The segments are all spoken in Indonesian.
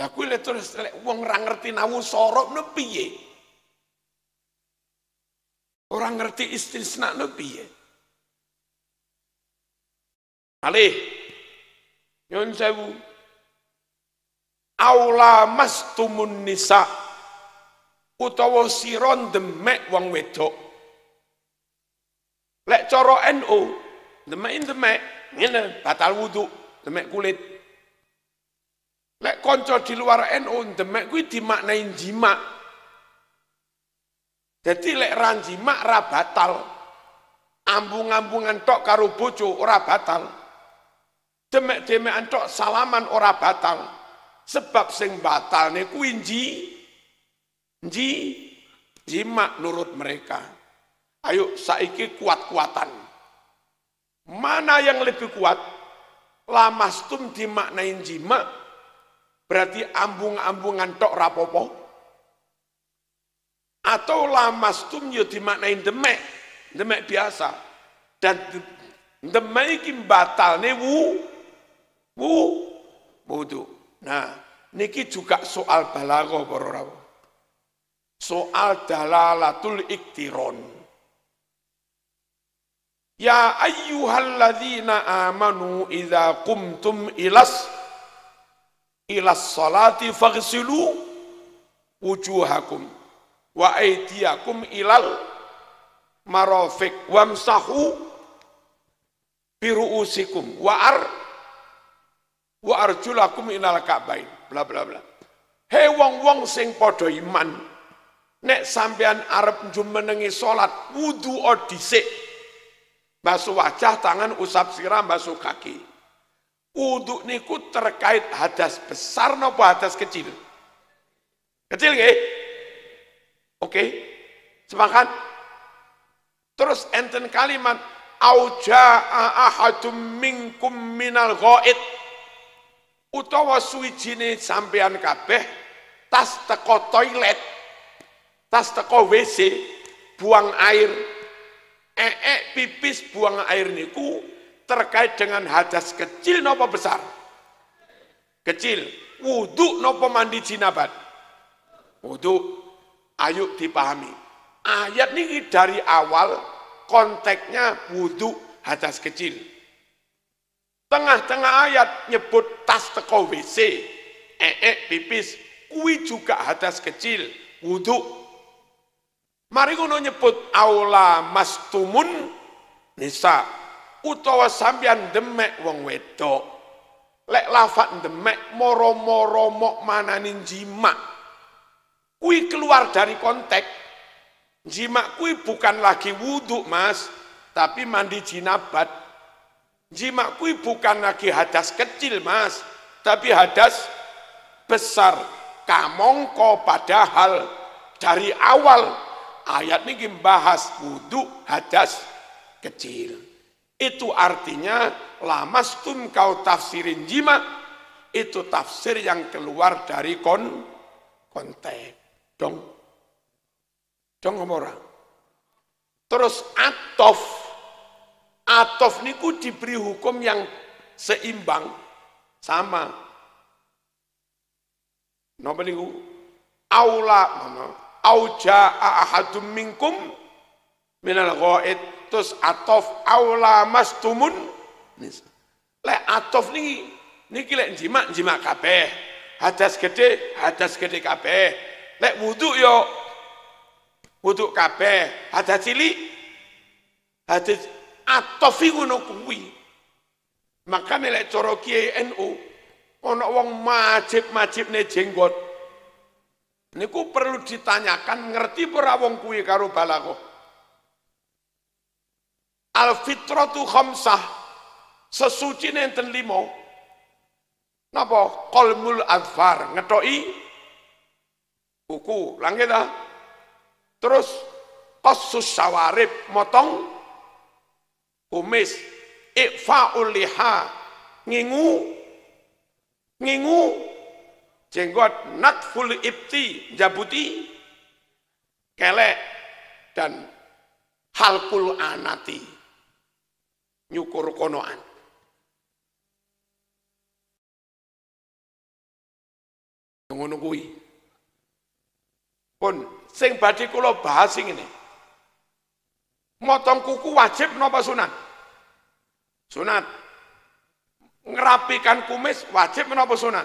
Lah kuwi lek terus lek wong ora ngerti nawu sorop no piye? Ora ngerti istisna no piye? Alih nyun sewu aula mastumun nisa utawa siron demek wong wedok lek cara NU demek demek ngene batal wudu demek kulit Lek konco di luar NU demek kuwi dimaknai jimak. Jadi lek ran jimak ra batal. Ambung-ambungan tok karo bojo ora batal. Demek-demekan tok salaman ora batal. Sebab sing batal ne kuwi ji ji jimak nurut mereka. Ayo saiki kuat-kuatan. Mana yang lebih kuat? Lamastum dimaknain jimak Berarti ambung-ambungan tok rapopo. Atau lamastum yo ya dimaknai demek, demek biasa. Dan demek iki batalne wu wu wudu. Nah, niki juga soal balago para rawuh. Soal dalalatul iktiron. Ya ayyuhalladzina amanu idza qumtum ilas ilas salati faghsilu wujuhakum wa aydiyakum ilal marafik wamsahu biruusikum wa ar wa arjulakum ilal ka'bain bla bla bla hei wong wong sing podo iman nek sampean arep jumenengi salat wudu odisik basuh wajah tangan usap siram basuh kaki Wudhu niku terkait hadas besar nopo hadas kecil. Kecil nggih? Oke. Semangat. Terus enten kalimat auja'a ahadum minkum minal ghaid utawa suwijine sampean kabeh tas teko toilet tas teko WC buang air ee -e, pipis buang air niku terkait dengan hadas kecil nopo besar? Kecil, wudhu nopo mandi jinabat? Wudhu, ayo dipahami. Ayat ini dari awal konteksnya wudhu hadas kecil. Tengah-tengah ayat nyebut tas teko WC, ee pipis, kui juga hadas kecil, wudhu. Mari kuno nyebut aula mastumun nisa utawa sambian demek wong wedok. Lek lafat demek moro-moro mok mananin jima. Kui keluar dari konteks. Jima kui bukan lagi wudhu mas, tapi mandi jinabat. Jima kui bukan lagi hadas kecil mas, tapi hadas besar. Kamongko padahal dari awal ayat ini bahas wudhu hadas kecil. Itu artinya lamastum kau tafsirin jima itu tafsir yang keluar dari kon konteks. Dong. Dong ngomora. Terus atof. Atof niku diberi hukum yang seimbang sama. nomor niku? Aula, mana? Auja ahadum minkum minal ghaid terus atof aula mastumun nisa. Le atof niki niki lek jimak jimak kabeh. Hadas gede, hadas gede kabeh. Lek wudu yo wudu kape Hadas cilik hadas atof ngono kuwi. maka lek cara Kiai NU ono wong majib ne jenggot niku perlu ditanyakan ngerti ora wong kuwi karo Al fitratu khamsah sesuci nenten limo. Napa kolmul adfar ngetoi buku langit Terus kasus syawarib motong kumis ikfaul liha ngingu ngingu jenggot nakful ibti jabuti kelek dan halkul anati nyukur konoan. Ngono Pun sing badhe kula bahas sing Motong kuku wajib napa sunat? Sunat. Ngerapikan kumis wajib menapa sunat?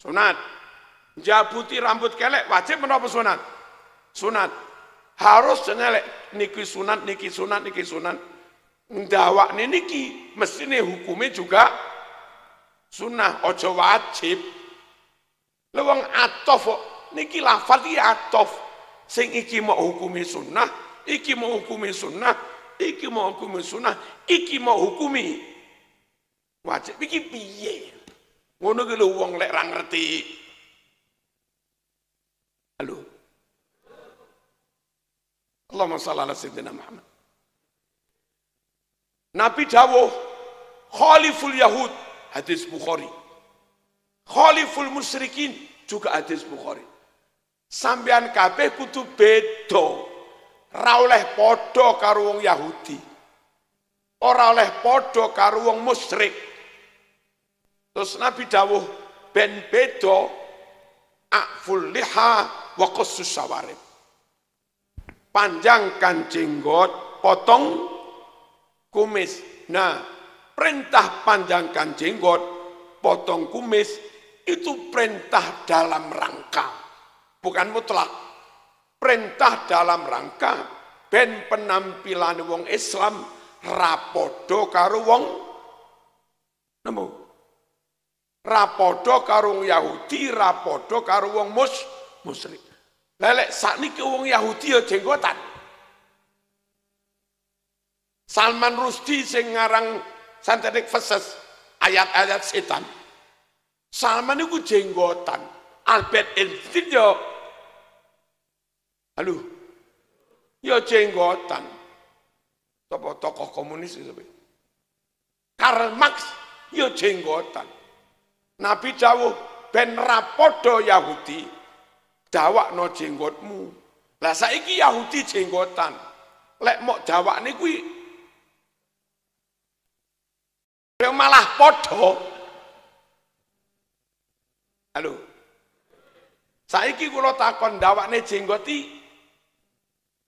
Sunat. Jabuti rambut kelek wajib menapa sunat? Sunat. Harus jenelek niki sunat niki sunat niki sunat ndawakne niki mestine hukumi juga sunnah ojo wajib lewang atof niki lafal iki atof sing iki mau hukumi sunnah iki mau hukumi sunnah iki mau hukumi sunnah iki mau hukumi wajib iki piye ngono ki lho wong lek ra ngerti halo Allahumma shalli ala sayyidina Muhammad Nabi dawuh khaliful yahud hadis Bukhari. Khaliful musyrikin juga hadis Bukhari. Sambian kabeh kutu bedo, raulah podo Karuang Yahudi. Ora oleh podo karo wong musyrik. Terus Nabi dawuh ben bedo akful liha wakosus sawarib. Panjangkan jenggot, potong kumis. Nah, perintah panjangkan jenggot, potong kumis, itu perintah dalam rangka. Bukan mutlak. Perintah dalam rangka, ben penampilan wong Islam rapodo karo wong nemu. Rapodo karo Yahudi, rapodo karo wong mus, musyrik. Lelek sakniki wong Yahudi ya jenggotan. Salman Rusti sing ngarang Santenik Feses ayat-ayat setan. Salman itu jenggotan. Albert Einstein yo. Halo. Yo jenggotan. Tokoh tokoh komunis itu. Karl Marx yo jenggotan. Nabi jauh ben rapodo Yahudi dawak no jenggotmu. Lah saiki Yahudi jenggotan. Lek mok dawak kuwi Bang malah podo. Halo. Saiki kula takon dawakne jenggoti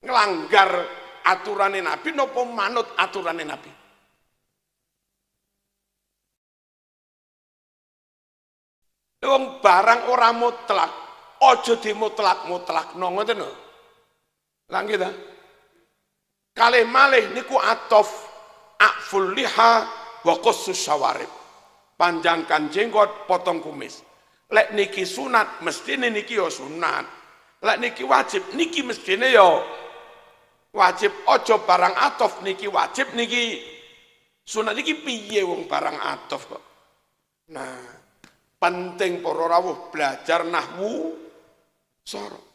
ngelanggar aturane Nabi no manut aturane Nabi? Wong barang ora mutlak, aja dimutlak-mutlak no ngoten lho. Lah nggih ta? Kalih malih niku atof akful liha wa qassus syawarib. Panjangkan jenggot, potong kumis. Lek niki sunat, mesti niki yo ya sunat. Lek niki wajib, niki mesti yo ya wajib ojo barang atof niki wajib niki sunat niki piye wong barang atof kok. Nah, penting pororawuh belajar nahwu sorok